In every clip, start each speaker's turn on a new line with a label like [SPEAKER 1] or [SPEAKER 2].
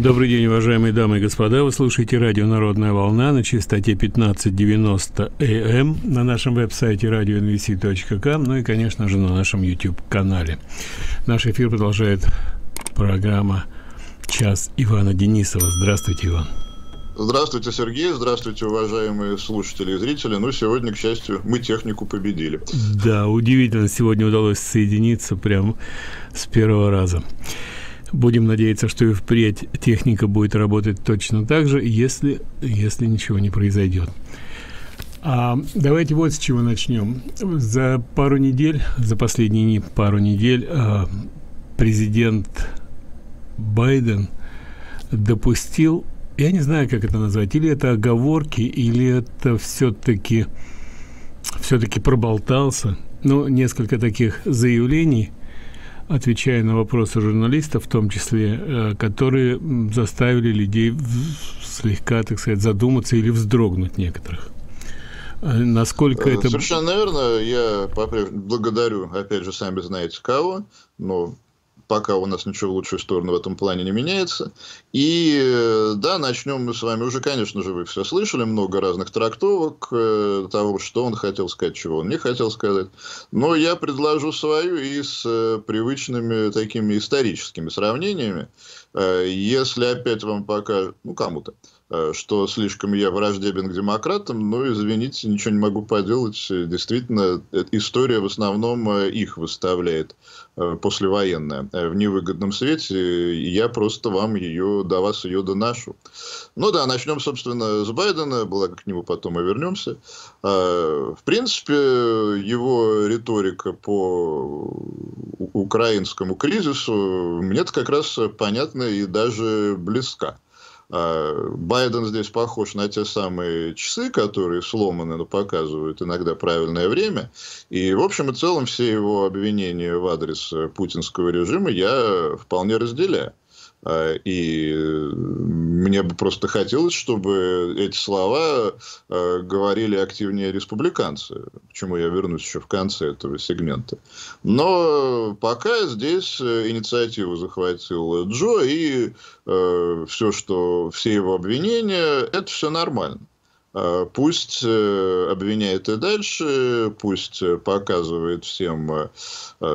[SPEAKER 1] Добрый день, уважаемые дамы и господа. Вы слушаете радио «Народная волна» на частоте 1590 АМ на нашем веб-сайте radionvc.com, ну и, конечно же, на нашем YouTube-канале. Наш эфир продолжает программа «Час Ивана Денисова». Здравствуйте, Иван.
[SPEAKER 2] Здравствуйте, Сергей. Здравствуйте, уважаемые слушатели и зрители. Ну, сегодня, к счастью, мы технику победили.
[SPEAKER 1] Да, удивительно. Сегодня удалось соединиться прямо с первого раза. Будем надеяться, что и впредь техника будет работать точно так же, если, если ничего не произойдет. А, давайте вот с чего начнем. За пару недель, за последние пару недель а, президент Байден допустил, я не знаю, как это назвать, или это оговорки, или это все-таки все-таки проболтался, но несколько таких заявлений – отвечая на вопросы журналистов, в том числе, э, которые заставили людей слегка, так сказать, задуматься или вздрогнуть некоторых. Э, насколько э, это... Совершенно
[SPEAKER 2] наверное, Я благодарю, опять же, сами знаете кого, но пока у нас ничего в лучшую сторону в этом плане не меняется. И э, да, начнем мы с вами уже, конечно же, вы все слышали, много разных трактовок э, того, что он хотел сказать, чего он не хотел сказать. Но я предложу свою и с э, привычными такими историческими сравнениями. если опять вам покажут, ну кому-то, Э, что слишком я враждебен к демократам, но, извините, ничего не могу поделать. Действительно, э, история в основном э, их выставляет послевоенная в невыгодном свете. Я просто вам ее, до вас ее доношу. Ну да, начнем, собственно, с Байдена, благо к нему потом и вернемся. В принципе, его риторика по украинскому кризису мне-то как раз понятна и даже близка. А Байден здесь похож на те самые часы, которые сломаны, но показывают иногда правильное время. И, в общем и целом, все его обвинения в адрес путинского режима я вполне разделяю. Э, и э, мне бы просто хотелось, чтобы эти слова э, говорили активнее республиканцы, к чему я вернусь еще в конце этого сегмента. Но пока здесь инициативу захватил Джо, и все, что все его обвинения, это все нормально. Э, пусть э, обвиняет и дальше, пусть э, показывает всем,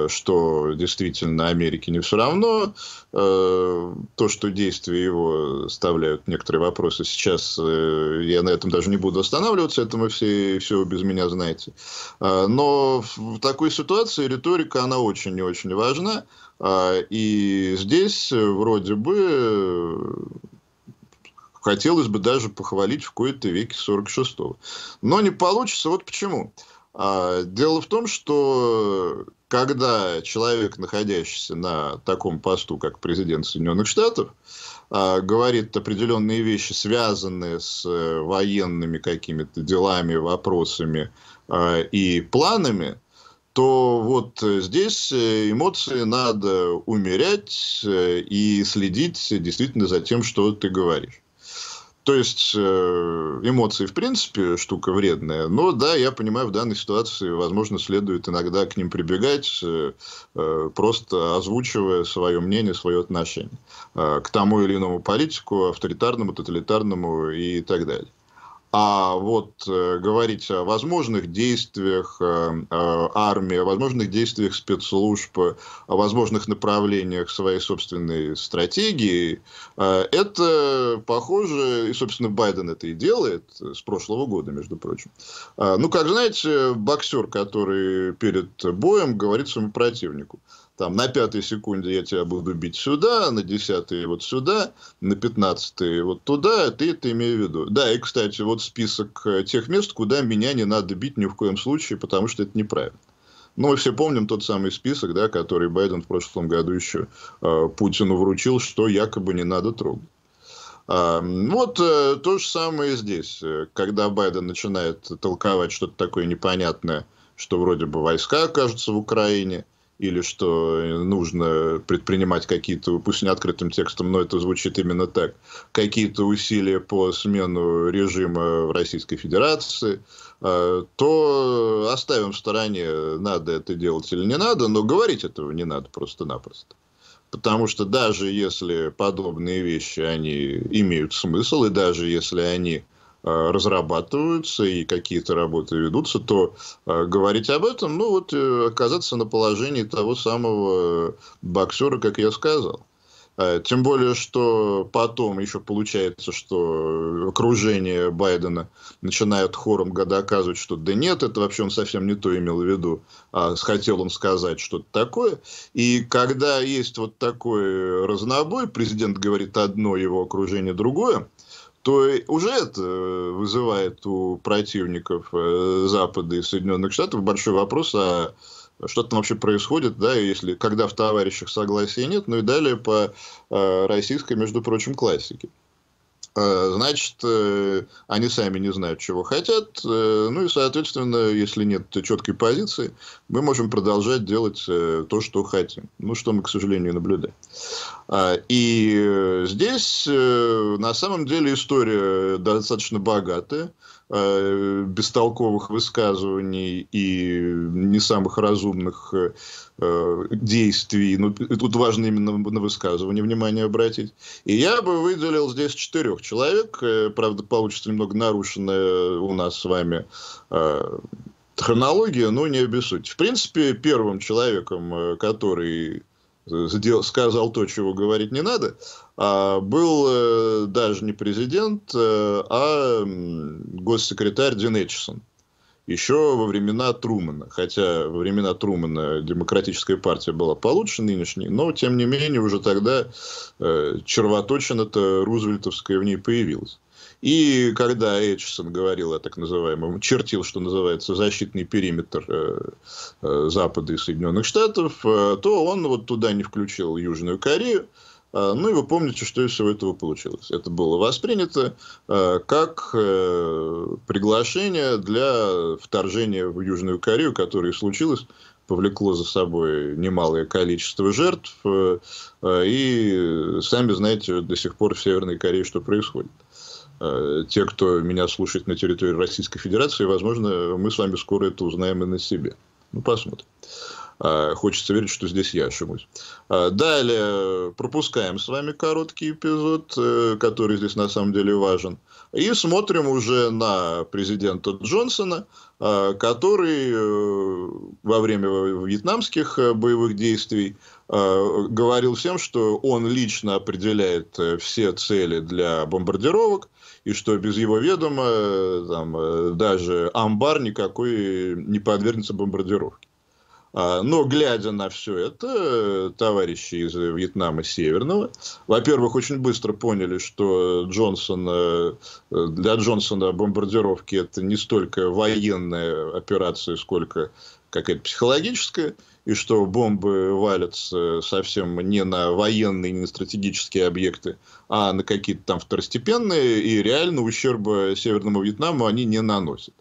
[SPEAKER 2] что действительно Америке не все равно. То, что действия его оставляют некоторые вопросы сейчас, я на этом даже не буду останавливаться, это мы все, все без меня знаете. Но в такой ситуации риторика, она очень и очень важна. И здесь вроде бы хотелось бы даже похвалить в кои-то веке 46-го. Но не получится. Вот почему. А, дело в том, что когда человек, находящийся на таком посту, как президент Соединенных Штатов, а, говорит определенные вещи, связанные с э, военными какими-то делами, вопросами а, и планами, то вот здесь э, эмоции надо умерять э, и следить действительно за тем, что ты говоришь. То есть э, эмоции, в принципе, штука вредная. Но да, я понимаю, в данной ситуации, возможно, следует иногда к ним прибегать, э, э, просто озвучивая свое мнение, свое отношение к тому или иному политику, авторитарному, тоталитарному и так далее. А вот э, говорить о возможных действиях э, э, армии, о возможных действиях спецслужб, о возможных направлениях своей собственной стратегии, э, это похоже, и, собственно, Байден это и делает э, с прошлого года, между прочим. Э, ну, как знаете, боксер, который перед боем говорит своему противнику – там на пятой секунде я тебя буду бить сюда, на десятой вот сюда, на пятнадцатой вот туда, а ты это имею в виду. Да, и, кстати, вот список э, тех мест, куда меня не надо бить ни в коем случае, потому что это неправильно. Ну, мы все помним тот самый список, да, который Байден в прошлом году еще э, Путину вручил, что якобы не надо трогать. А, вот э, то же самое здесь. Когда Байден начинает толковать что-то такое непонятное, что вроде бы войска окажутся в Украине – или что э, нужно предпринимать какие-то, пусть не открытым текстом, но это звучит именно так, какие-то усилия по смену режима в Российской Федерации, э, то оставим в стороне, надо это делать или не надо, но говорить этого не надо просто-напросто. Потому что даже если подобные вещи, они имеют смысл, и даже если они Э, разрабатываются и какие-то работы ведутся, то э, говорить об этом, ну вот э, оказаться на положении того самого боксера, как я сказал. Тем более, что потом еще получается, что окружение Байдена начинает хором года оказывать, что да нет, это вообще он совсем не то имел в виду, а хотел он сказать что-то такое. И когда есть вот такой разнобой, президент говорит одно, его окружение другое, то уже это э, вызывает у противников э, Запада и Соединенных Штатов большой вопрос, а что там вообще происходит, да, если когда в товарищах согласия нет, ну и далее по э, российской, между прочим, классике. Э, значит, э, они сами не знают, чего хотят. Э, ну и, соответственно, если нет четкой позиции, мы можем продолжать делать то, что хотим. Ну, что мы, к сожалению, наблюдаем. А, и здесь, на самом деле, история достаточно богатая. Э, бестолковых высказываний и не самых разумных э, действий. Ну, тут важно именно на высказывание внимание обратить. И я бы выделил здесь четырех человек. Э, правда, получится немного нарушенная у нас с вами э, хронология, но не обессудьте. В принципе, первым человеком, который сказал то, чего говорить не надо, а был э, даже не президент, э, а госсекретарь Дин Эчисон. Еще во времена Трумана. Хотя во времена Трумана демократическая партия была получше нынешней, но тем не менее уже тогда э, червоточина-то рузвельтовская в ней появилась. И когда Эйчсон говорил о так называемом, чертил, что называется, защитный периметр э, э, Запада и Соединенных Штатов, э, то он вот туда не включил Южную Корею. Ну и вы помните, что из всего этого получилось. Это было воспринято как приглашение для вторжения в Южную Корею, которое случилось повлекло за собой немалое количество жертв. И сами знаете до сих пор в Северной Корее, что происходит. Э, те, кто меня слушает на территории Российской Федерации, возможно, мы с вами скоро это узнаем и на себе. Ну, посмотрим. А, хочется верить, что здесь я ошибусь. А, далее пропускаем с вами короткий эпизод, э, который здесь на самом деле важен. И смотрим уже на президента Джонсона, а, который э, во время вьетнамских боевых действий говорил всем, что он лично определяет все цели для бомбардировок, и что без его ведома э, там, э, даже амбар никакой не подвергнется бомбардировке. А, но глядя на все это, товарищи из Вьетнама Северного, во-первых, очень быстро поняли, что Джонсон, э, для Джонсона бомбардировки это не столько военная операция, сколько какая-то психологическая и что бомбы валятся совсем не на военные, не на стратегические объекты, а на какие-то там второстепенные, и реально ущерба Северному Вьетнаму они не наносят.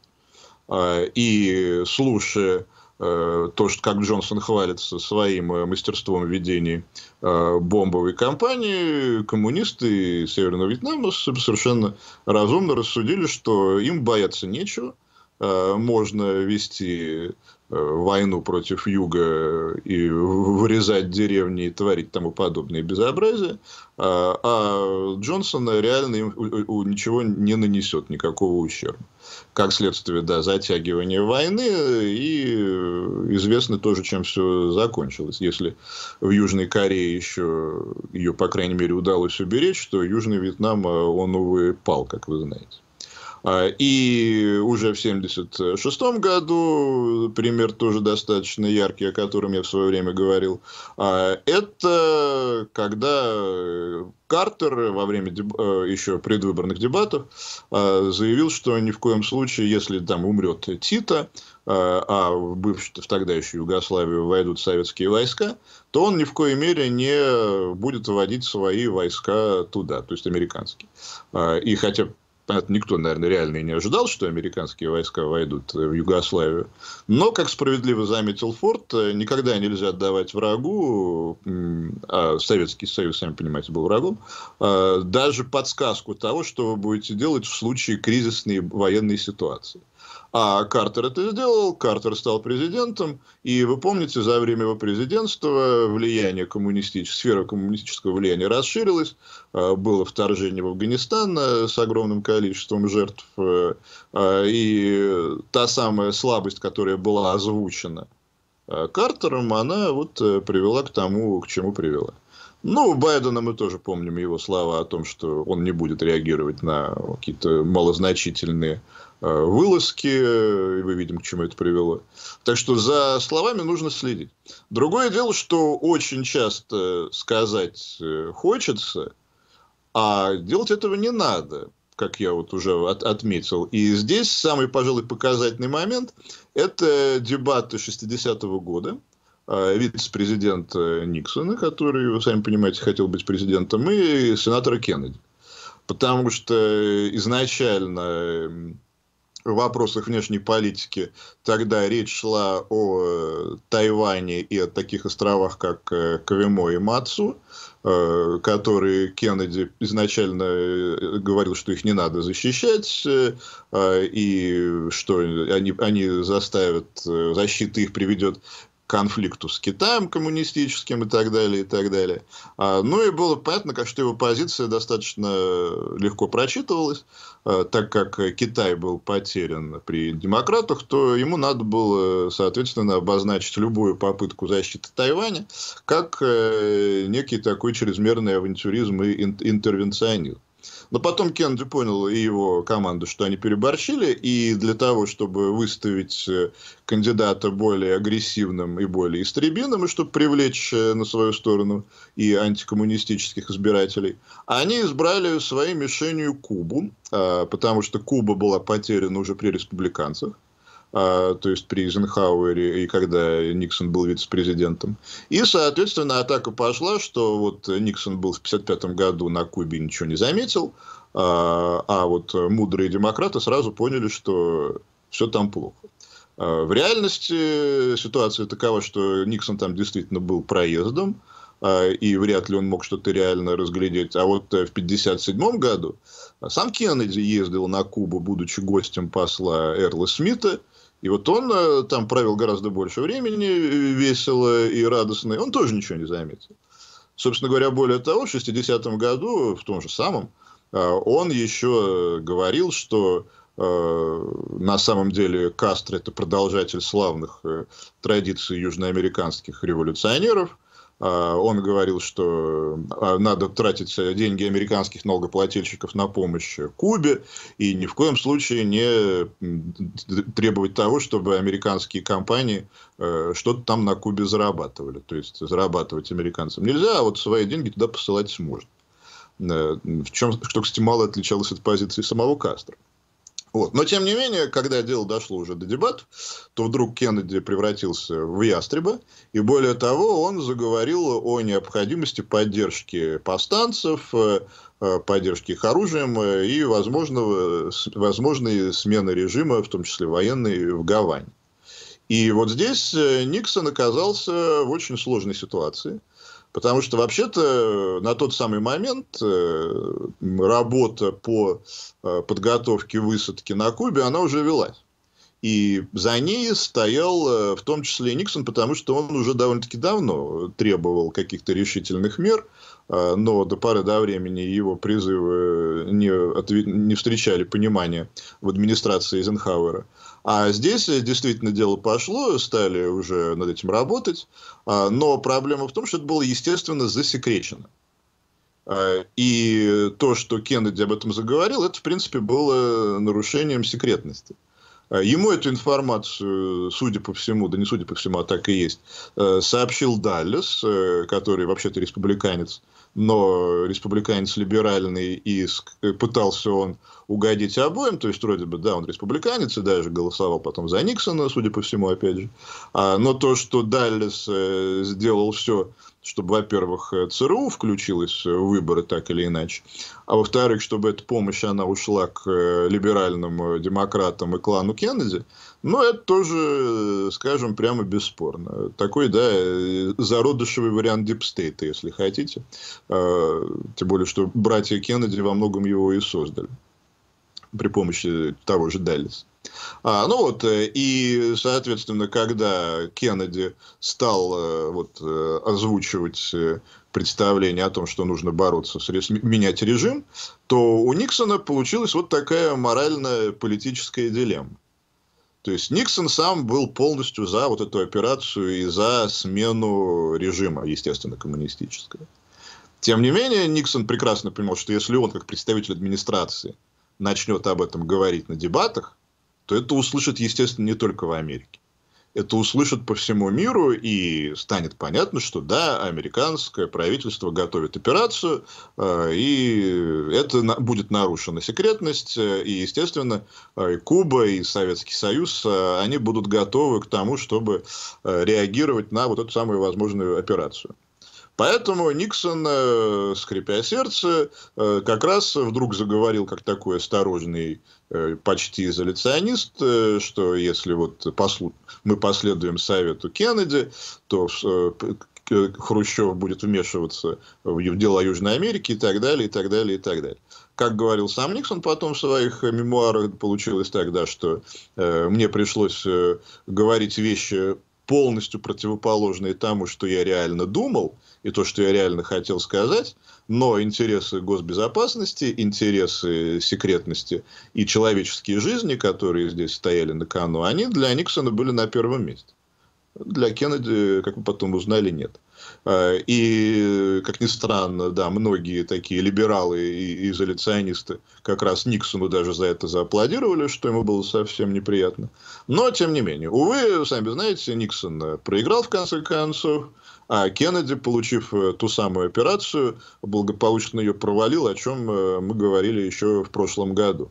[SPEAKER 2] А, и слушая э, то, что как Джонсон хвалится своим э, мастерством ведения э, бомбовой кампании, коммунисты Северного Вьетнама совершенно разумно рассудили, что им бояться нечего, можно вести Э, войну против юга и вырезать деревни и творить тому подобные безобразия, а, а Джонсона реально им ничего не нанесет, никакого ущерба. Как следствие, да, затягивания войны, и известно тоже, чем все закончилось. Если в Южной Корее еще ее, по крайней мере, удалось уберечь, то Южный Вьетнам, а, он, увы, пал, как вы знаете. А, и уже в 1976 году, пример тоже достаточно яркий, о котором я в свое время говорил, а, это когда э, Картер во время деб... Э, еще предвыборных дебатов а, заявил, что ни в коем случае, если там умрет Тита, а в бывшую, в тогда еще Югославию войдут советские войска, то он ни в коей мере не будет вводить свои войска туда, то есть американские. И хотя а никто, наверное, реально не ожидал, что американские войска войдут в Югославию. Но, как справедливо заметил Форд, э, никогда нельзя отдавать врагу, а Советский Союз, сами понимаете, был врагом, а, даже подсказку того, что вы будете делать в случае кризисной военной ситуации. А Картер это сделал, Картер стал президентом, и вы помните, за время его президентства влияние коммунистического, сфера коммунистического влияния расширилась, а, было вторжение в Афганистан а, с огромным количеством жертв, а, и та самая слабость, которая была озвучена Картером, она вот э, привела к тому, к чему привела. Ну, Байдена мы тоже помним его слова о том, что он не будет реагировать на какие-то малозначительные Э, вылазки, э, и мы видим, к чему это привело. Так что за словами нужно следить. Другое дело, что очень часто сказать э, хочется, а делать этого не надо, как я вот уже от, отметил. И здесь самый, пожалуй, показательный момент – это дебаты 60-го года, вице-президент Никсона, который, вы сами понимаете, хотел быть президентом, и сенатора Кеннеди. Потому что изначально в вопросах внешней политики тогда речь шла о э, Тайване и о таких островах, как э, Кавимо и Мацу, э, которые Кеннеди изначально говорил, что их не надо защищать, и что они, они заставят, защита их приведет конфликту с Китаем коммунистическим и так далее, и так далее. А, ну и было понятно, что его позиция достаточно э, легко прочитывалась, а, так как Китай был потерян при демократах, то ему надо было, э, соответственно, обозначить любую попытку защиты Тайваня как э, некий такой чрезмерный авантюризм и интервенционизм. Но потом Кеннеди понял и его команду, что они переборщили, и для того, чтобы выставить э, кандидата более агрессивным и более истребиным, и чтобы привлечь э, на свою сторону и антикоммунистических избирателей, они избрали своей мишенью Кубу, а, потому что Куба была потеряна уже при республиканцах. А, то есть при Эйзенхауэре и когда Никсон был вице-президентом. И, соответственно, атака пошла, что вот Никсон был в 1955 году на Кубе и ничего не заметил, а, а вот мудрые демократы сразу поняли, что все там плохо. А, в реальности ситуация такова, что Никсон там действительно был проездом, и вряд ли он мог что-то реально разглядеть. А вот э, в 1957 году сам Кеннеди ездил на Кубу, будучи гостем посла Эрла Смита – и вот он э, там провел гораздо больше времени э, весело и радостно. И Он тоже ничего не заметил. Собственно говоря, более того, в 60-м году, в том же самом, э, он еще говорил, что на самом деле Кастро – это продолжатель славных традиций южноамериканских революционеров, а, он говорил, что а, надо тратить деньги американских налогоплательщиков на помощь Кубе и ни в коем случае не требовать того, чтобы американские компании э, что-то там на Кубе зарабатывали. То есть зарабатывать американцам нельзя, а вот свои деньги туда посылать сможет. Э, в чем, что, кстати, мало отличалось от позиции самого Кастро. Вот. Но, тем не менее, когда дело дошло уже до дебатов, то вдруг Кеннеди превратился в ястреба, и более того, он заговорил о необходимости поддержки повстанцев, э, э, поддержки их оружием э, и возможного, возможной смены режима, в том числе военной, в Гавань. И вот здесь Никсон оказался в очень сложной ситуации – Потому что вообще-то э, на тот самый момент э, работа по э, подготовке высадки на Кубе, она уже велась. И за ней стоял в том числе и Никсон, потому что он уже довольно-таки давно требовал каких-то решительных мер, но до поры до времени его призывы не, не встречали понимания в администрации Эйзенхауэра. А здесь э, действительно дело пошло, стали уже над этим работать, а, но проблема в том, что это было, естественно, засекречено. А, и то, что Кеннеди об этом заговорил, это, в принципе, было нарушением секретности. А, ему эту информацию, судя по всему, да не судя по всему, а так и есть, э, сообщил Даллес, э, который вообще-то республиканец, но республиканец либеральный, иск э, пытался он угодить обоим, то есть вроде бы, да, он республиканец и даже голосовал потом за Никсона, судя по всему, опять же, а, но то, что Даллес э, сделал все чтобы, во-первых, э, ЦРУ включилась в выборы так или иначе, а во-вторых, чтобы эта помощь, она ушла к э, либеральным э, демократам и клану Кеннеди, но ну, это тоже, скажем, прямо бесспорно. Такой, да, зародышевый вариант дипстейта, если хотите. А, тем более, что братья Кеннеди во многом его и создали при помощи того же Даллиса. А, ну вот, э, и, соответственно, когда Кеннеди стал э, вот, э, озвучивать представление о том, что нужно бороться, с, менять режим, то у Никсона получилась вот такая морально-политическая дилемма. То есть Никсон сам был полностью за вот эту операцию и за смену режима, естественно, коммунистического. Тем не менее, Никсон прекрасно понимал, что если он, как представитель администрации, начнет об этом говорить на дебатах, то это услышат, естественно, не только в Америке. Это услышат по всему миру, и станет понятно, что да, американское правительство готовит операцию, э, и это будет нарушена секретность, э, и, естественно, э, и Куба, и Советский Союз, они будут готовы к тому, чтобы реагировать на вот эту самую возможную операцию. Поэтому Никсон, э, скрипя сердце, э, как раз вдруг заговорил как такой осторожный э, почти изоляционист, что если вот мы последуем совету Кеннеди, то Хрущев будет вмешиваться в дела Южной Америки и так далее, и так далее, и так далее. Как говорил сам Никсон потом в своих мемуарах, получилось тогда, что мне пришлось говорить вещи полностью противоположные тому, что я реально думал, и то, что я реально хотел сказать, но интересы госбезопасности, интересы секретности и человеческие жизни, которые здесь стояли на кону, они для Никсона были на первом месте. Для Кеннеди, как мы потом узнали, нет. А, и, как ни странно, да, многие такие либералы и изоляционисты как раз Никсону даже за это зааплодировали, что ему было совсем неприятно. Но, тем не менее, увы, сами знаете, Никсон проиграл в конце концов. А Кеннеди, получив э, ту самую операцию, благополучно ее провалил, о чем э, мы говорили еще в прошлом году.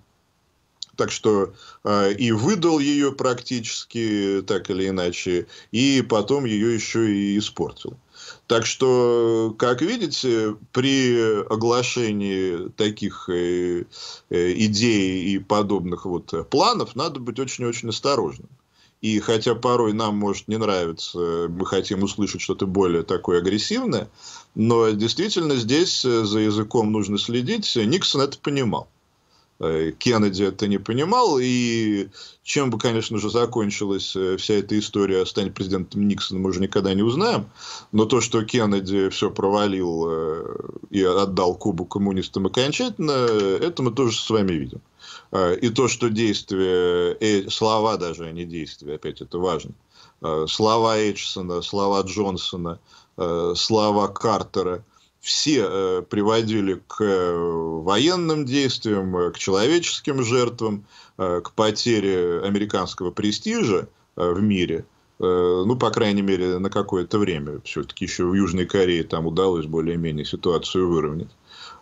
[SPEAKER 2] Так что э, и выдал ее практически, так или иначе, и потом ее еще и испортил. Так что, как видите, при оглашении таких э, э идей и подобных вот планов надо быть очень-очень осторожным. И хотя порой нам, может, не нравиться, мы хотим услышать что-то более такое агрессивное, но действительно здесь э, за языком нужно следить. Никсон это понимал. Э, Кеннеди это не понимал, и чем бы, конечно же, закончилась э, вся эта история о президентом Никсона, мы уже никогда не узнаем, но то, что Кеннеди все провалил и отдал Кубу коммунистам окончательно, это мы тоже с вами видим. Э, и то, что действия, и э, слова даже, а не действия, опять это важно. Э, слова Эйчсона, слова Джонсона, слова Картера, все приводили к военным действиям, к человеческим жертвам, к потере американского престижа в мире – ну, по крайней мере, на какое-то время. Все-таки еще в Южной Корее там удалось более-менее ситуацию выровнять.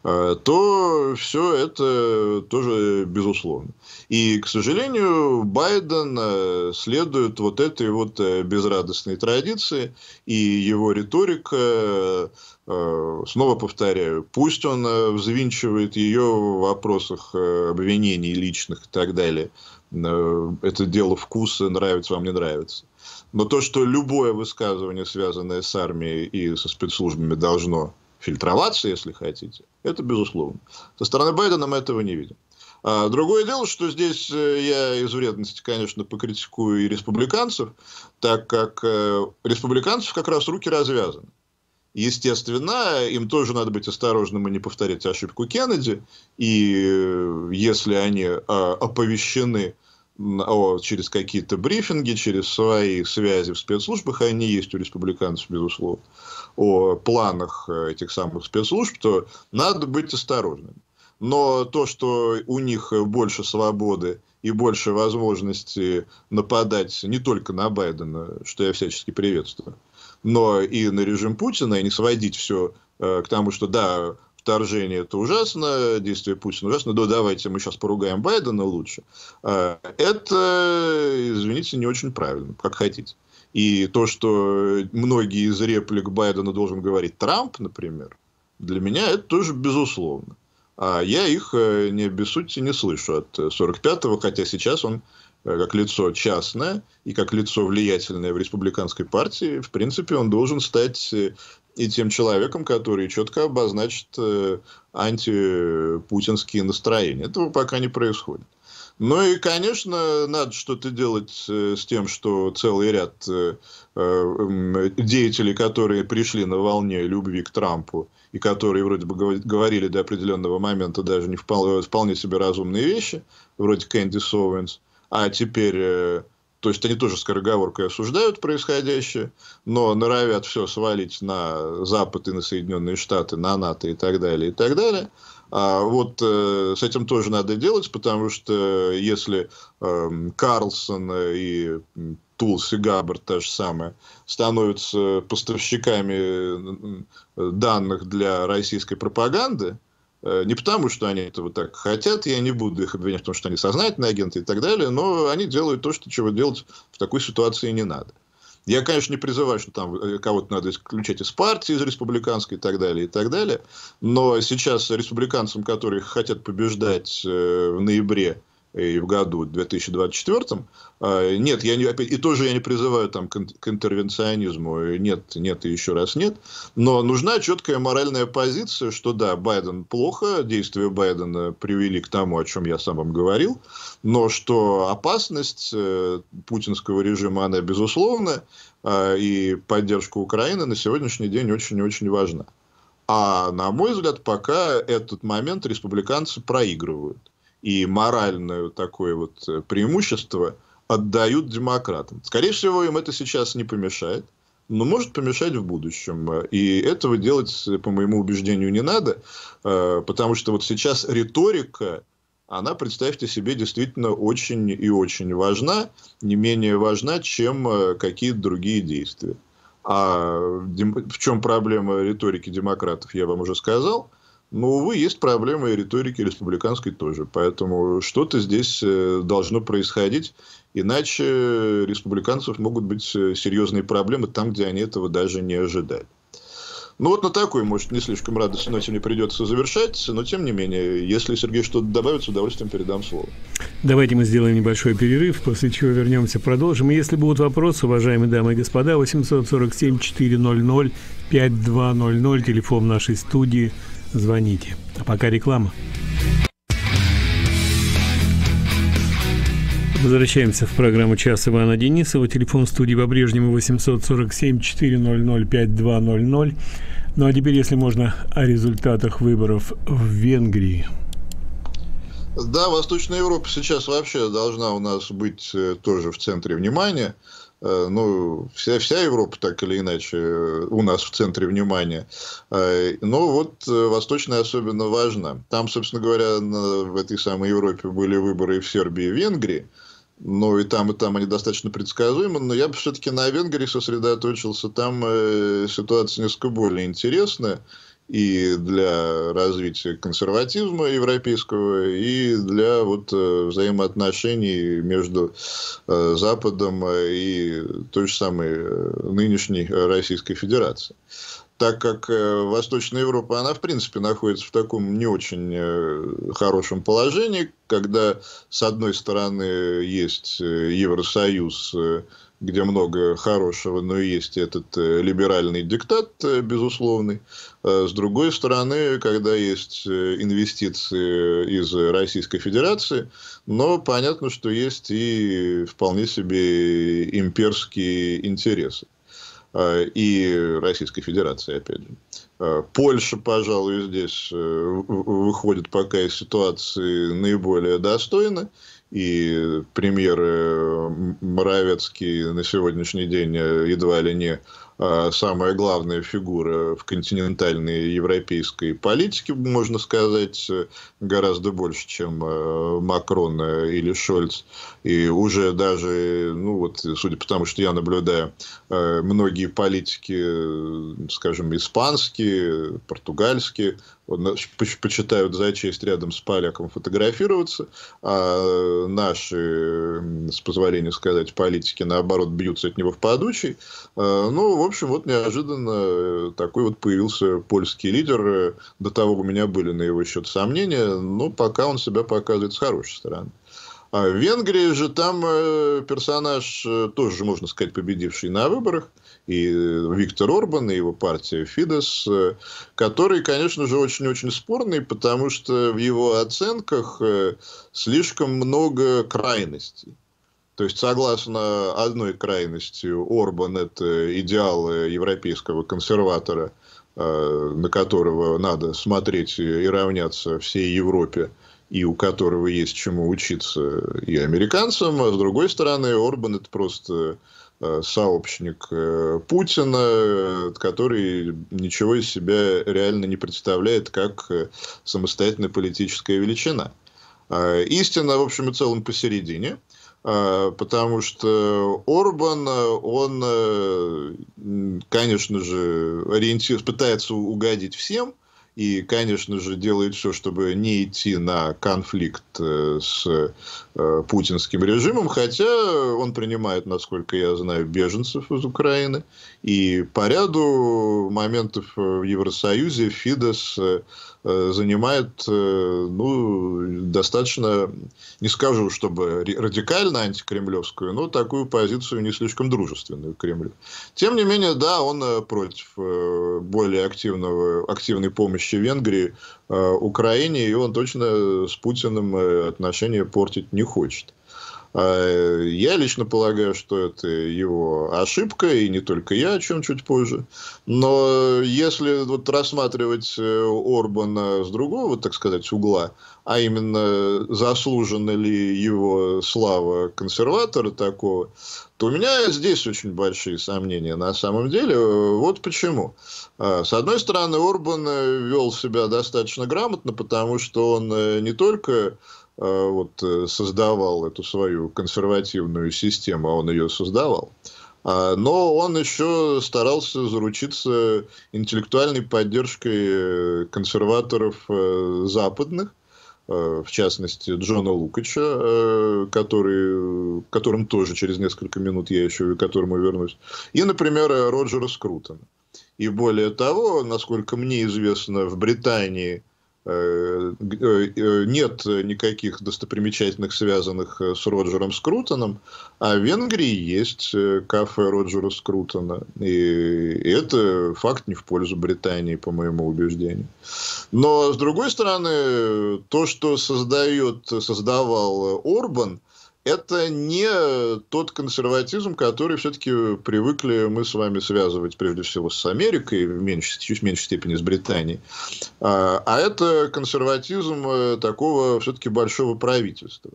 [SPEAKER 2] Э, то все это тоже безусловно. И, к сожалению, Байден э, следует вот этой вот э, безрадостной традиции, и его риторика, снова повторяю, пусть он взвинчивает ее в вопросах обвинений личных и так далее, это дело вкуса, нравится вам, не нравится. Но то, что любое высказывание, связанное с армией и со спецслужбами, должно фильтроваться, если хотите. Это безусловно. Со стороны Байдена мы этого не видим. А другое дело, что здесь э, я из вредности, конечно, покритикую и республиканцев, так как э, республиканцев как раз руки развязаны. Естественно, им тоже надо быть осторожным и не повторять ошибку Кеннеди. И э, если они а, оповещены через какие-то брифинги, через свои связи в спецслужбах, они есть у республиканцев, безусловно, о планах э, этих самых спецслужб, то надо быть осторожным. Но то, что у них больше свободы и больше возможности нападать не только на Байдена, что я всячески приветствую, но и на режим Путина, и не сводить все э, к тому, что да, вторжение это ужасно, действие Путина ужасно, да давайте мы сейчас поругаем Байдена лучше. А, это, извините, не очень правильно, как хотите. И то, что многие из реплик Байдена должен говорить Трамп, например, для меня это тоже безусловно. А я их, э, не обессудьте, не слышу от 45-го, хотя сейчас он э, как лицо частное и как лицо влиятельное в республиканской партии, в принципе, он должен стать э, и тем человеком, который четко обозначит э, антипутинские настроения. Этого пока не происходит. Ну и, конечно, надо что-то делать э, с тем, что целый ряд э, деятелей, которые пришли на волне любви к Трампу и которые вроде бы говорили до определенного момента даже не вполне, вполне себе разумные вещи, вроде Кэнди Соуэнс, а теперь то есть они тоже скороговоркой осуждают происходящее, но норовят все свалить на Запад и на Соединенные Штаты, на НАТО и так далее, и так далее. А вот э, с этим тоже надо делать, потому что если э, Карлсон и Тулс и Габбард, та же самая, становятся поставщиками данных для российской пропаганды, Э, не потому, что они этого так хотят, я не буду их обвинять в том, что они сознательные агенты и так далее, но они делают то, что чего делать в такой ситуации не надо. Я, конечно, не призываю, что там э, кого-то надо исключать из партии, из республиканской и так далее, и так далее. Но сейчас республиканцам, которые хотят побеждать э, в ноябре, Э, и в году 2024. А, нет, я не, опять, и тоже я не призываю там, к интервенционизму. Нет, нет и еще раз нет. Но нужна четкая моральная позиция, что да, Байден плохо, действия Байдена привели к тому, о чем я сам вам говорил, но что опасность э, путинского режима, она безусловна, а, и поддержка Украины на сегодняшний день очень-очень важна. А на мой взгляд, пока этот момент республиканцы проигрывают и моральное такое вот э, преимущество отдают демократам. Скорее всего, им это сейчас не помешает, но может помешать в будущем. И этого делать, по моему убеждению, не надо, э, потому что вот сейчас риторика, она, представьте себе, действительно очень и очень важна, не менее важна, чем э, какие-то другие действия. А в чем проблема риторики демократов, я вам уже сказал – но, ну, увы, есть проблемы и риторики республиканской тоже. Поэтому что-то здесь э, должно происходить. Иначе республиканцев могут быть э, серьезные проблемы там, где они этого даже не ожидали. Ну вот на такой, может, не слишком но тем не придется завершать, но тем не менее, если Сергей что-то добавит, с удовольствием передам слово.
[SPEAKER 1] Давайте мы сделаем небольшой перерыв, после чего вернемся, продолжим. И если будут вопросы, уважаемые дамы и господа, 847 400 5200, телефон нашей студии – звоните. А пока реклама. Возвращаемся в программу «Час Ивана Денисова». Телефон студии по-прежнему 847-400-5200. Ну а теперь, если можно, о результатах выборов в Венгрии.
[SPEAKER 2] Да, Восточная Европа сейчас вообще должна у нас быть э, тоже в центре внимания. Э, ну, вся, вся Европа так или иначе э, у нас в центре внимания. Э, но вот восточная особенно важна. Там, собственно говоря, в этой самой Европе были выборы в Сербии, и Венгрии. Ну, и там, и там они достаточно предсказуемы, но я бы все-таки на Венгрии сосредоточился. Там ситуация несколько более интересная и для развития консерватизма европейского, и для вот э, взаимоотношений между э, Западом и той же самой э, нынешней Российской Федерацией так как э, Восточная Европа, она в принципе находится в таком не очень э, хорошем положении, когда с одной стороны есть э, Евросоюз, где много хорошего, но есть этот либеральный диктат безусловный. А с другой стороны, когда есть инвестиции из Российской Федерации, но понятно, что есть и вполне себе имперские интересы. Э, и Российской Федерации, опять же. Э, Польша, пожалуй, здесь э, выходит пока из ситуации наиболее достойно. И премьер Моровецкий на сегодняшний день едва ли не а, самая главная фигура в континентальной европейской политике, можно сказать, гораздо больше, чем а, Макрон а, или Шольц. И уже даже, ну вот, судя по тому, что я наблюдаю, многие политики, скажем, испанские, португальские, он, почитают за честь рядом с поляком фотографироваться, а э, наши, с позволения сказать, политики, наоборот, бьются от него в подучий. А, ну, в общем, вот неожиданно э, такой вот появился польский лидер. Э, до того у меня были на его счет сомнения, но пока он себя показывает с хорошей стороны. А в Венгрии же там персонаж, тоже, можно сказать, победивший на выборах, и Виктор Орбан, и его партия Фидес, э, которые, конечно же, очень-очень спорные, потому что в его оценках э, слишком много крайностей. То есть, согласно одной крайности, Орбан – это идеал европейского консерватора, э, на которого надо смотреть и равняться всей Европе, и у которого есть чему учиться и американцам, а с другой стороны, Орбан – это просто Э, сообщник э, Путина, э, который ничего из себя реально не представляет как самостоятельная политическая величина. А, истина, в общем и целом, посередине, а, потому что Орбан, он, конечно же, ориентируется, пытается угодить всем – и, конечно же, делает все, чтобы не идти на конфликт э, с э, путинским режимом, хотя он принимает, насколько я знаю, беженцев из Украины. И по ряду моментов в Евросоюзе Фидес э, Э, занимает, э, ну, достаточно, не скажу, чтобы радикально антикремлевскую, но такую позицию не слишком дружественную Кремлю. Тем не менее, да, он э, против более активного, активной помощи Венгрии Украине, и он точно с Путиным отношения портить не хочет. А, э, я лично полагаю, что это его ошибка, и не только я, о чем чуть позже. Но если вот рассматривать э, Орбана с другого, так сказать, угла, а именно заслужена ли его слава консерватора такого, то у меня здесь очень большие сомнения на самом деле. Вот почему. А, с одной стороны, Орбан э, вел себя достаточно грамотно, потому что он не только Э, вот, э, создавал эту свою консервативную систему, а он ее создавал. А, но он еще старался заручиться интеллектуальной поддержкой э, консерваторов западных, в частности Джона Лукача, который, которым тоже через несколько минут я еще и к которому вернусь, и, например, Роджера Скрутона. И более того, насколько мне известно, в Британии Э, э, э, нет никаких достопримечательных, связанных с Роджером Скрутоном, а в Венгрии есть кафе Роджера Скрутона. И это факт не в пользу Британии, по моему убеждению. Но, с другой стороны, то, что создает, создавал Орбан – это не э, тот консерватизм, который все-таки привыкли мы с вами связывать прежде всего с Америкой, в меньшей, чуть меньшей степени с Британией, а, а это консерватизм э, такого все-таки большого правительства.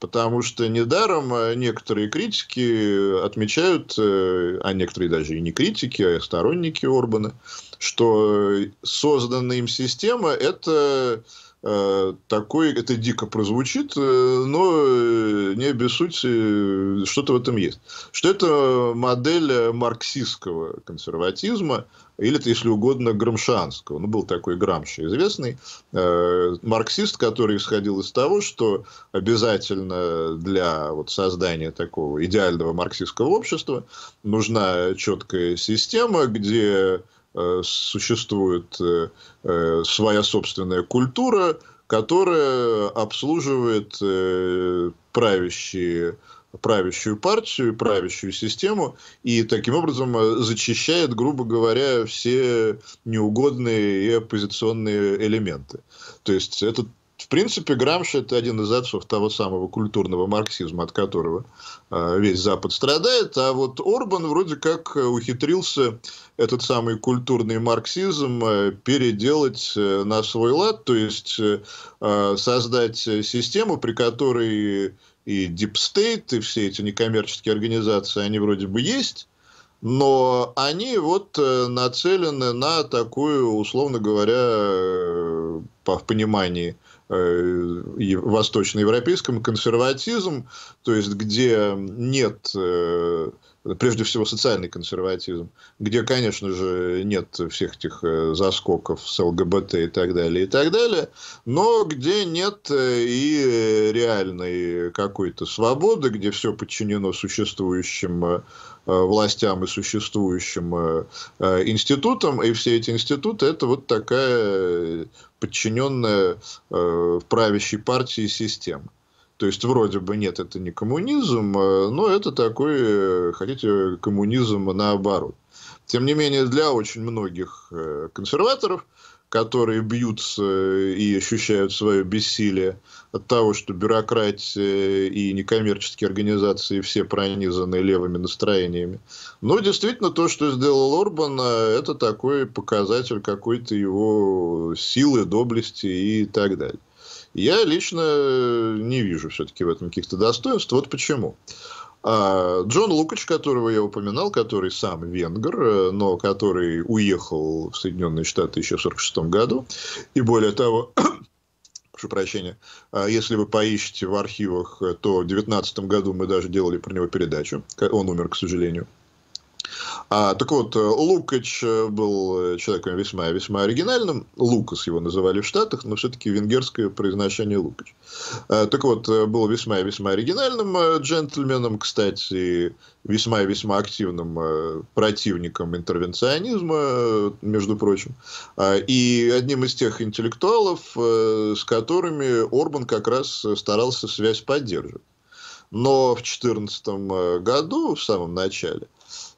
[SPEAKER 2] Потому что недаром э, некоторые критики отмечают, а некоторые даже и не критики, а сторонники Орбана, что созданная им система – это Э, такой, это дико прозвучит, э, но э, не обессудьте, что-то в этом есть. Что это модель марксистского консерватизма, или, если угодно, Грамшанского. Ну, был такой Грамши известный марксист, который исходил из того, что обязательно для вот, создания такого идеального марксистского общества нужна четкая система, где Э, существует э, э, своя собственная культура, которая обслуживает правящие правящую партию, правящую систему, и таким образом зачищает, грубо говоря, все неугодные и оппозиционные элементы. То есть это в принципе, Грамши – это один из отцов того самого культурного марксизма, от которого а, весь Запад страдает. А вот Орбан вроде как ухитрился этот самый культурный марксизм э, переделать э, на свой лад, то есть э, а, создать систему, при которой и дипстейт, и все эти некоммерческие организации, они вроде бы есть, но они вот нацелены на такую, условно говоря, по понимании Э, восточноевропейском консерватизм, то есть где нет э, прежде всего социальный консерватизм, где, конечно же, нет всех этих э, заскоков с ЛГБТ и так далее, и так далее, но где нет и реальной какой-то свободы, где все подчинено существующим Э, властям и существующим э, э, институтам, и все эти институты – это вот такая подчиненная правящей партии система. То есть, вроде бы, нет, это не коммунизм, но это такой, хотите, коммунизм наоборот. Тем не менее, для очень многих консерваторов – которые бьются э, и ощущают свое бессилие от того, что бюрократия э, и некоммерческие организации все пронизаны левыми настроениями. Но действительно то, что сделал Орбан, э, это такой показатель какой-то его силы, доблести и так далее. Я лично не вижу все-таки в этом каких-то достоинств. Вот почему. Почему? А, Джон Лукач, которого я упоминал, который сам венгр, э, но который уехал в Соединенные Штаты еще в 1946 году, и более того, прошу прощения, а, если вы поищете в архивах, э, то в 2019 году мы даже делали про него передачу, он умер, к сожалению, а, так вот, э, Лукач э, был э, человеком весьма-весьма оригинальным. Лукас его называли в Штатах, но все-таки венгерское произношение Лукач. А, так вот, был весьма-весьма оригинальным джентльменом, кстати, весьма-весьма активным противником интервенционизма, между прочим. А, и одним из тех интеллектуалов, с которыми Орбан как раз старался связь поддерживать. Но в 2014 году, в самом начале,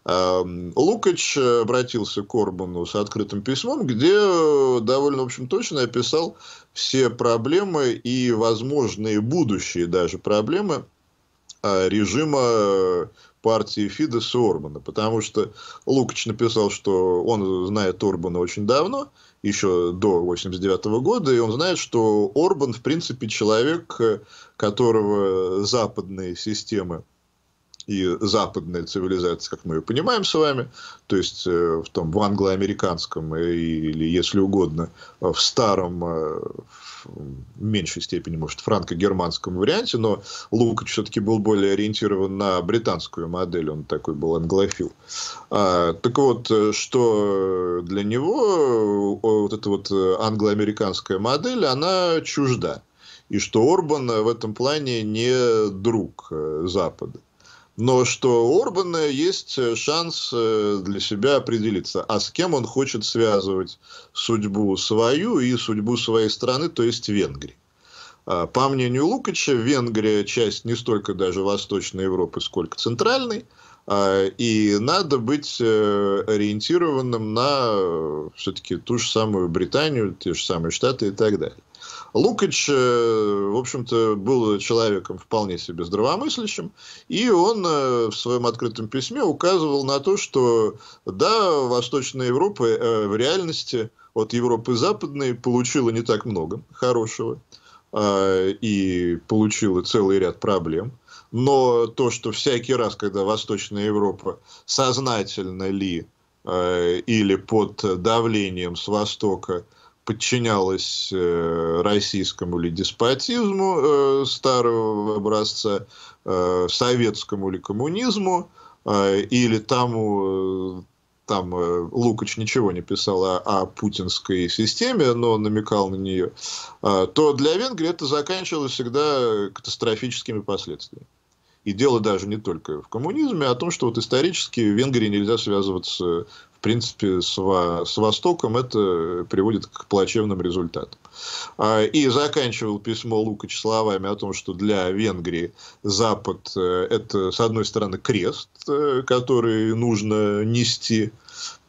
[SPEAKER 2] Эм, Лукач обратился к Орбану с открытым письмом, где э, довольно, в общем, точно описал все проблемы и возможные будущие даже проблемы э, режима э, партии Фидес и Орбана, потому что Лукач написал, что он знает Орбана очень давно, еще до 89 -го года, и он знает, что Орбан, в принципе, человек, которого западные системы и западная цивилизация, как мы ее понимаем с вами, то есть э, в, том в англо-американском э, или, если угодно, э, в старом, в меньшей степени, может, франко-германском варианте, но Лукач все-таки был более ориентирован на британскую модель, он такой был англофил. А, так вот, что для него вот эта вот англо-американская модель, она чужда и что Орбан в этом плане не друг Запада но что у Орбана есть э, шанс э, для себя определиться, а с кем он хочет связывать судьбу свою и судьбу своей страны, то есть Венгрии. А, по мнению Лукача, Венгрия часть не столько даже Восточной Европы, сколько Центральной, а, и надо быть э, ориентированным на все-таки ту же самую Британию, те же самые Штаты и так далее. Лукач, э, в общем-то, был человеком вполне себе здравомыслящим, и он э, в своем открытом письме указывал на то, что да, Восточная Европа э, в реальности от Европы Западной получила не так много хорошего и получила целый ряд проблем. Но то, что всякий раз, когда Восточная Европа сознательно ли или под давлением с Востока подчинялась э, российскому или деспотизму э, старого образца, э, советскому или коммунизму, или тому, там Лукач ничего не писал о, о путинской системе, но намекал на нее, то для Венгрии это заканчивалось всегда катастрофическими последствиями. И дело даже не только в коммунизме, а о том, что вот исторически в Венгрии нельзя связываться принципе, с, с Востоком это приводит к плачевным результатам. А, и заканчивал письмо Лукач словами о том, что для Венгрии Запад э, – это, с одной стороны, крест, э, который нужно нести,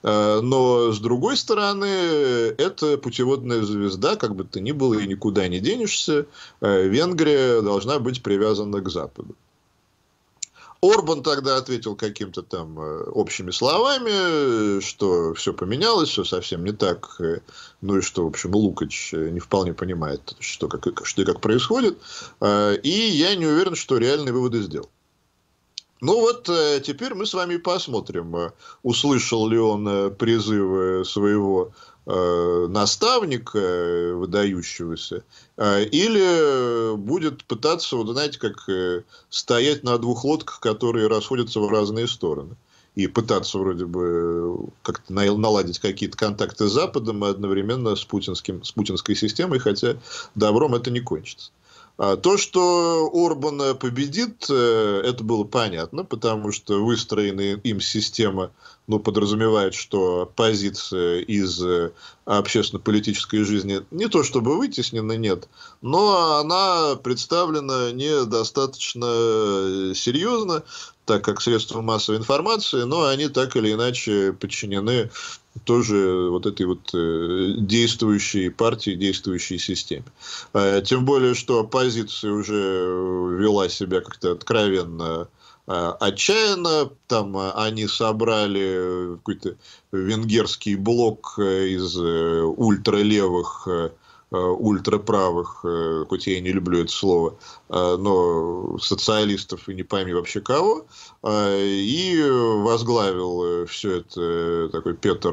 [SPEAKER 2] э, но, с другой стороны, это путеводная звезда, как бы то ни было, и никуда не денешься. Венгрия должна быть привязана к Западу. Орбан тогда ответил каким-то там э, общими словами, э, что все поменялось, все совсем не так. Э, ну и что, в общем, Лукач не вполне понимает, что, как, что и как происходит. А, и я не уверен, что реальные выводы сделал. Ну вот теперь мы с вами посмотрим, услышал ли он призывы своего Э, наставника э, выдающегося, э, или будет пытаться, вот знаете, как стоять на двух лодках, которые расходятся в разные стороны. И пытаться вроде бы как-то наладить какие-то контакты с Западом и одновременно с, путинским, с путинской системой, хотя добром это не кончится. А то, что Орбан победит, это было понятно, потому что выстроенная им система ну, подразумевает, что позиция из э, общественно-политической жизни не то чтобы вытеснена, нет, но она представлена недостаточно э, серьезно, так как средства массовой информации, но они так или иначе подчинены тоже вот этой вот э, действующей партии, действующей системе. Тем более, что оппозиция уже вела себя как-то откровенно а, отчаянно. Там а, они собрали э, какой-то венгерский блок э, из э, ультралевых ультраправых, хоть я и не люблю это слово, а, но социалистов и не пойми вообще кого, и возглавил все это такой Петр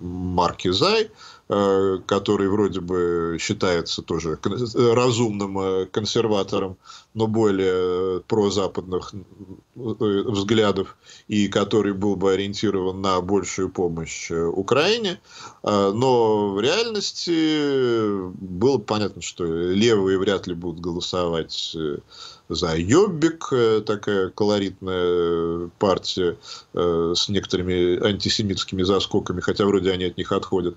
[SPEAKER 2] Маркизай, Э, который вроде бы считается тоже разумным э, консерватором, но более э, прозападных взглядов, и который был бы ориентирован на большую помощь Украине. Но в реальности было понятно, что левые вряд ли будут голосовать за Йоббик, такая колоритная партия с некоторыми антисемитскими заскоками, хотя вроде они от них отходят.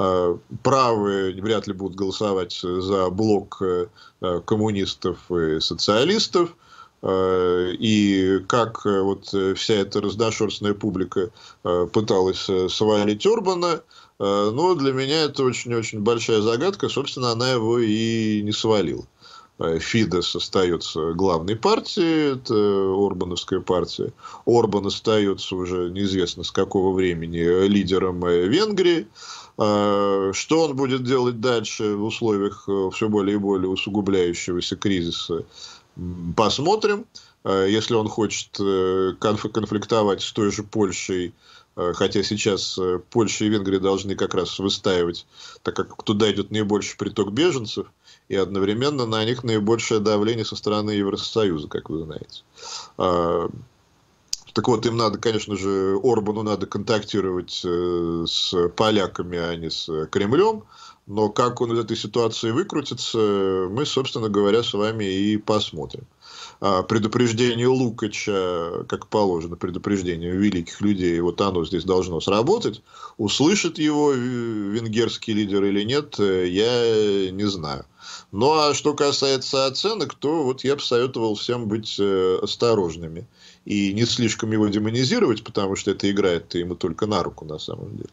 [SPEAKER 2] Э, правые вряд ли будут голосовать за блок э, э, коммунистов и социалистов. И как вот вся эта разношерстная публика пыталась свалить Орбана, Но для меня это очень-очень большая загадка. Собственно, она его и не свалила. Фидес остается главной партией, это Орбановская партия. Орбан остается уже неизвестно с какого времени лидером Венгрии. Э, что он будет делать дальше в условиях э, все более и более усугубляющегося кризиса? Посмотрим. Э, если он хочет конфликтовать с той же Польшей, хотя сейчас Польша и Венгрия должны как раз выстаивать, так как туда идет наибольший приток беженцев, и одновременно на них наибольшее давление со стороны Евросоюза, как вы знаете. Так вот, им надо, конечно же, Орбану надо контактировать э, с поляками, а не с Кремлем. Но как он из этой ситуации выкрутится, мы, собственно говоря, с вами и посмотрим. А предупреждение Лукача, как положено, предупреждение великих людей, вот оно здесь должно сработать. Услышит его венгерский лидер или нет, э, я не знаю. Ну, а что касается оценок, то вот я бы советовал всем быть э, осторожными и не слишком его демонизировать, потому что это играет ему только на руку на самом деле.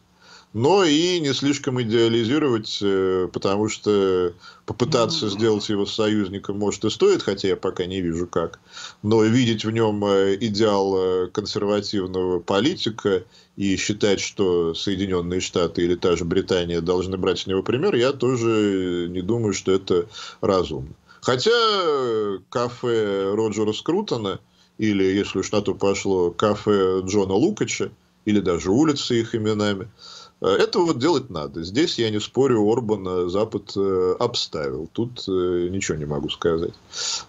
[SPEAKER 2] Но и не слишком идеализировать, э, потому что попытаться ну, сделать его союзником может и стоит, хотя я пока не вижу как. Но видеть в нем э, идеал э, консервативного политика и считать, что Соединенные Штаты или та же Британия должны брать с него пример, я тоже не думаю, что это разумно. Хотя кафе Роджера Скрутона – или, если уж на то пошло, кафе Джона Лукача, или даже улицы их именами. Э, это вот делать надо. Здесь я не спорю, Орбан э, Запад э, обставил. Тут ничего не могу сказать.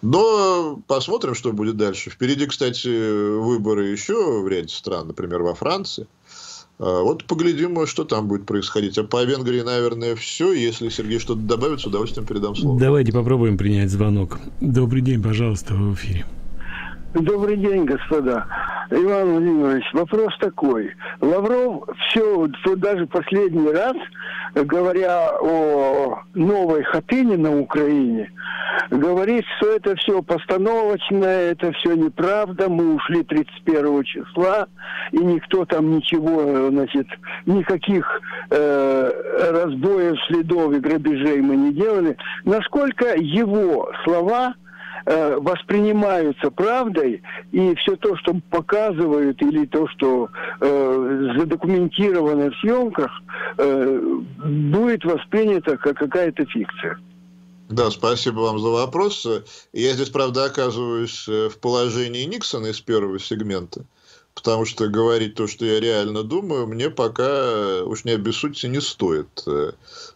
[SPEAKER 2] Но посмотрим, что будет дальше. Впереди, кстати, выборы еще в ряде стран, например, во Франции. Вот поглядим, что там будет происходить. А по Венгрии, наверное, все. Если Сергей что-то добавит, с удовольствием передам
[SPEAKER 1] слово. Давайте попробуем принять звонок. Добрый день, пожалуйста, в эфире.
[SPEAKER 2] Добрый день, господа.
[SPEAKER 1] Иван Владимирович, вопрос такой. Лавров все, вот даже последний раз, говоря о новой хатыне на Украине, говорит, что это все постановочное, это все неправда, мы ушли 31 числа, и никто там ничего, значит, никаких э, разбоев, следов и грабежей мы не делали. Насколько его слова Э, воспринимаются правдой, и все то, что показывают или то, что э, задокументировано в съемках,
[SPEAKER 2] э, будет воспринято как какая-то фикция. Да, спасибо вам за вопрос. Я здесь, правда, оказываюсь э, в положении Никсона из первого сегмента, потому что говорить то, что я реально думаю, мне пока, э, уж не обессудьте, не стоит,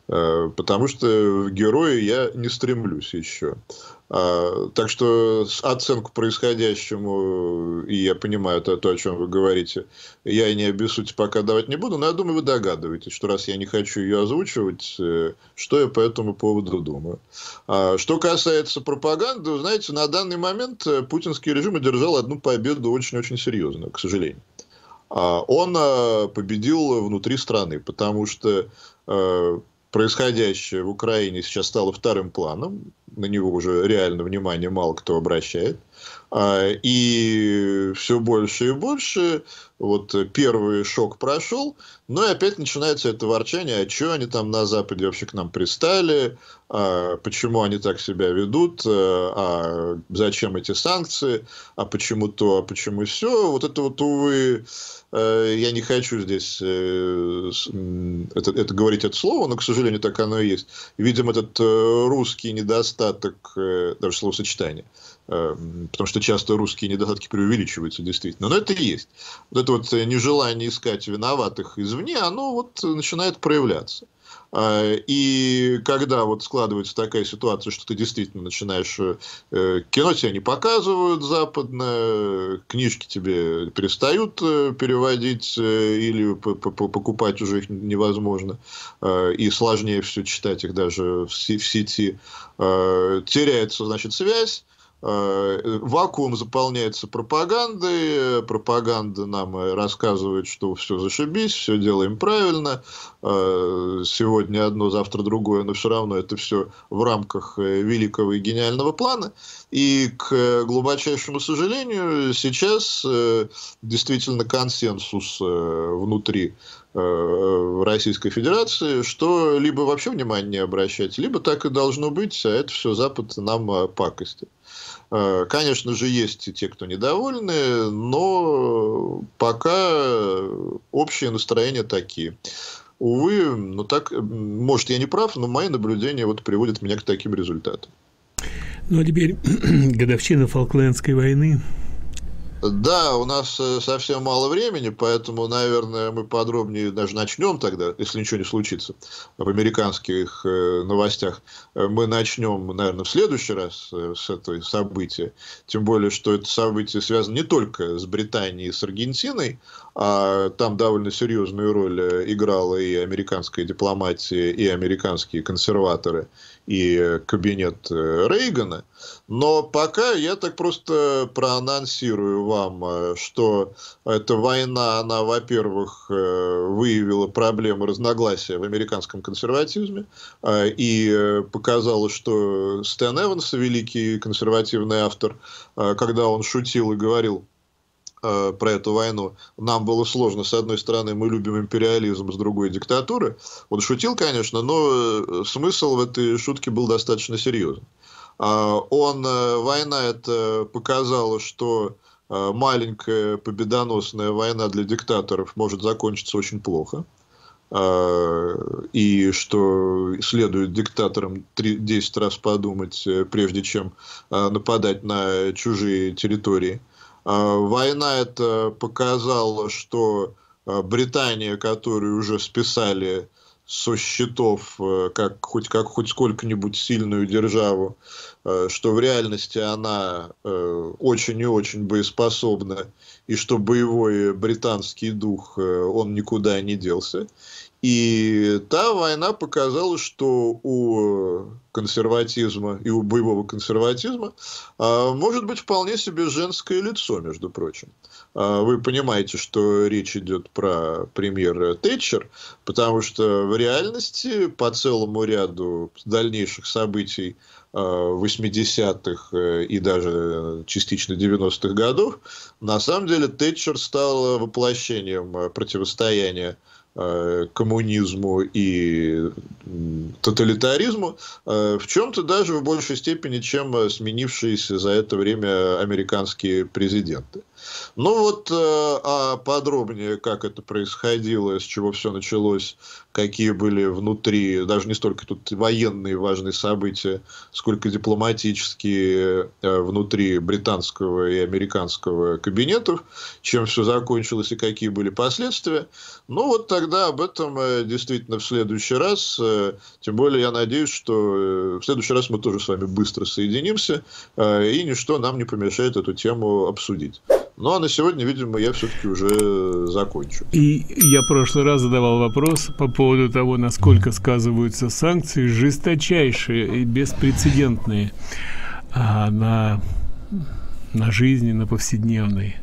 [SPEAKER 2] потому что в героя я не стремлюсь еще. А, так что оценку происходящему, и я понимаю это то, о чем вы говорите, я и не обессудьте пока давать не буду, но я думаю, вы догадываетесь, что раз я не хочу ее озвучивать, э, что я по этому поводу думаю. А, что касается пропаганды, вы знаете, на данный момент э, путинский режим одержал одну победу очень-очень серьезную, к сожалению. А, он победил внутри страны, потому что э, происходящее в Украине сейчас стало вторым планом на него уже реально внимание мало кто обращает. А, и все больше и больше. Вот первый шок прошел, но ну и опять начинается это ворчание, а что они там на Западе вообще к нам пристали, а почему они так себя ведут, а, а зачем эти санкции, а почему то, а почему все. Вот это вот, увы, э, я не хочу здесь э, это, это говорить это слово, но, к сожалению, так оно и есть. Видим этот э, русский недостаток недостаток, э, даже словосочетание, э, потому что часто русские недостатки преувеличиваются действительно, но это есть. Вот это вот э, нежелание искать виноватых извне, оно вот начинает проявляться. А, и когда вот складывается такая ситуация, что ты действительно начинаешь... Э, э, кино тебя не показывают западное, книжки тебе перестают э, переводить или покупать уже их невозможно. А, и сложнее все читать их даже в сети. А, теряется, значит, связь Э, вакуум заполняется пропагандой, э, пропаганда нам э, рассказывает, что все зашибись, все делаем правильно, сегодня одно, завтра другое, но все равно это все в рамках великого и гениального плана. И, к глубочайшему сожалению, сейчас действительно консенсус внутри Российской Федерации, что либо вообще внимание не обращать, либо так и должно быть, а это все Запад нам пакостит. Э, конечно же, есть и те, кто недовольны, но пока общее настроение такие. Увы, ну так, может, я не прав, но мои наблюдения вот приводят меня к таким результатам.
[SPEAKER 1] Ну а теперь годовщина Фолклендской войны.
[SPEAKER 2] Да, у нас э, совсем мало времени, поэтому, наверное, мы подробнее даже начнем тогда, если ничего не случится, в американских э, новостях. Э, мы начнем, наверное, в следующий раз с этого события. Тем более, что это событие связано не только с Британией и с Аргентиной, а там довольно серьезную роль играла и американская дипломатия, и американские консерваторы – и кабинет э, Рейгана. Но пока я так просто проанонсирую вам, э, что эта война, она, во-первых, э, выявила проблемы разногласия в американском консерватизме и показала, что Стэн Эванс, великий консервативный автор, когда он шутил и говорил, Э, про эту войну, нам было сложно. С одной стороны, мы любим империализм, с другой – диктатуры. Он шутил, конечно, но э, смысл в этой шутке был достаточно серьезный. А, он, э, война это показала, что маленькая победоносная война для диктаторов может закончиться очень плохо. А, и что следует диктаторам 10 раз подумать, прежде чем нападать на чужие территории. А, война это показала, что а, Британия, которую уже списали со счетов э, как хоть как хоть сколько-нибудь сильную державу, э, что в реальности она э, очень и очень боеспособна, и что боевой британский дух, он никуда не делся. И та война показала, что у э, консерватизма и у боевого консерватизма а, может быть вполне себе женское лицо, между прочим. А, вы понимаете, что речь идет про премьер Тэтчер, потому что в реальности по целому ряду дальнейших событий 80-х а, э, и даже частично 90-х годов, на самом деле Тэтчер стал воплощением э, противостояния Э, коммунизму и тоталитаризму, э, в чем-то даже в большей степени, чем э, сменившиеся за это время американские президенты. Ну вот э, а подробнее, как это происходило, с чего все началось, какие были внутри, даже не столько тут военные важные события, сколько дипломатические э, внутри британского и американского кабинетов, чем все закончилось и какие были последствия. Ну вот тогда об этом э, действительно в следующий раз, тем более я надеюсь, что в следующий раз мы тоже с вами быстро соединимся, и ничто нам не помешает эту тему обсудить. Ну, а на сегодня, видимо, я все-таки уже э, закончу.
[SPEAKER 1] И я в прошлый раз задавал вопрос по поводу того, насколько сказываются санкции, жесточайшие и беспрецедентные а, на, на жизни, на повседневной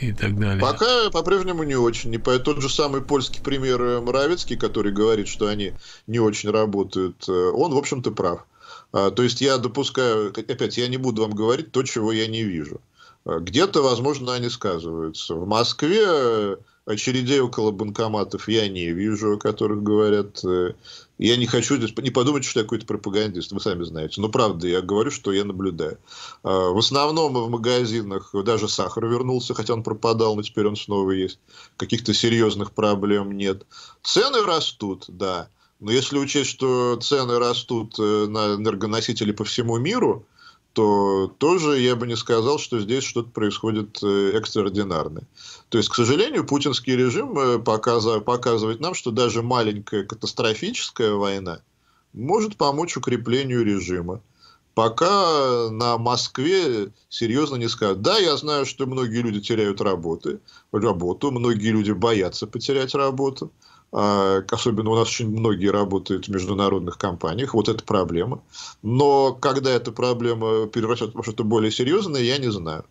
[SPEAKER 1] и так далее.
[SPEAKER 2] Пока по-прежнему не очень. И по тот же самый польский пример э, Мравицкий, который говорит, что они не очень работают, э, он, в общем-то, прав. А, то есть я допускаю, опять, я не буду вам говорить то, чего я не вижу. Э, где-то, возможно, они сказываются. В Москве э, очередей около банкоматов я не вижу, о которых говорят. Э, я не хочу здесь... Не подумать, что я какой-то пропагандист, вы сами знаете. Но правда, я говорю, что я наблюдаю. В основном в магазинах даже сахар вернулся, хотя он пропадал, но теперь он снова есть. Каких-то серьезных проблем нет. Цены растут, да. Но если учесть, что цены растут на энергоносители по всему миру, то тоже я бы не сказал, что здесь что-то происходит э, экстраординарное. То есть, к сожалению, путинский режим э, показывает нам, что даже маленькая катастрофическая война может помочь укреплению режима. Пока на Москве серьезно не скажут. Да, я знаю, что многие люди теряют работы, работу, многие люди боятся потерять работу. А, особенно у нас очень многие работают в международных компаниях, вот это проблема. Но когда эта проблема перерастет во что-то более серьезное, я не знаю.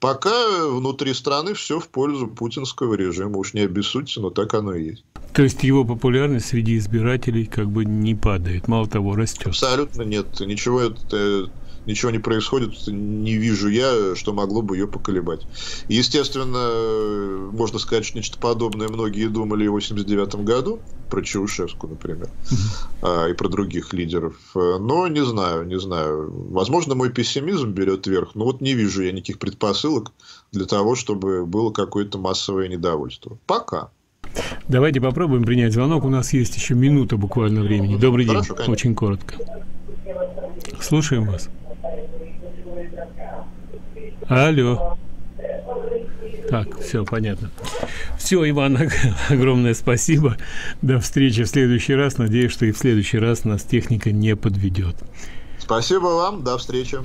[SPEAKER 2] Пока внутри страны все в пользу путинского режима. Уж не обессудьте, но так оно и есть.
[SPEAKER 1] То есть его популярность среди избирателей как бы не падает, мало того, растет.
[SPEAKER 2] Абсолютно нет. Ничего это ничего не происходит, не вижу я, что могло бы ее поколебать. Естественно, можно сказать, что нечто подобное многие думали в 89 году, про Чаушеску, например, а, и про других лидеров. Но не знаю, не знаю. Возможно, мой пессимизм берет верх, но вот не вижу я никаких предпосылок для того, чтобы было какое-то массовое недовольство. Пока.
[SPEAKER 1] Давайте попробуем принять звонок. У нас есть еще минута буквально времени. Добрый день. Конечно. Очень коротко. Слушаем вас. Алло. Так, все понятно. Все, Иван, огромное спасибо. До встречи в следующий раз. Надеюсь, что и в следующий раз нас техника не подведет.
[SPEAKER 2] Спасибо вам. До встречи.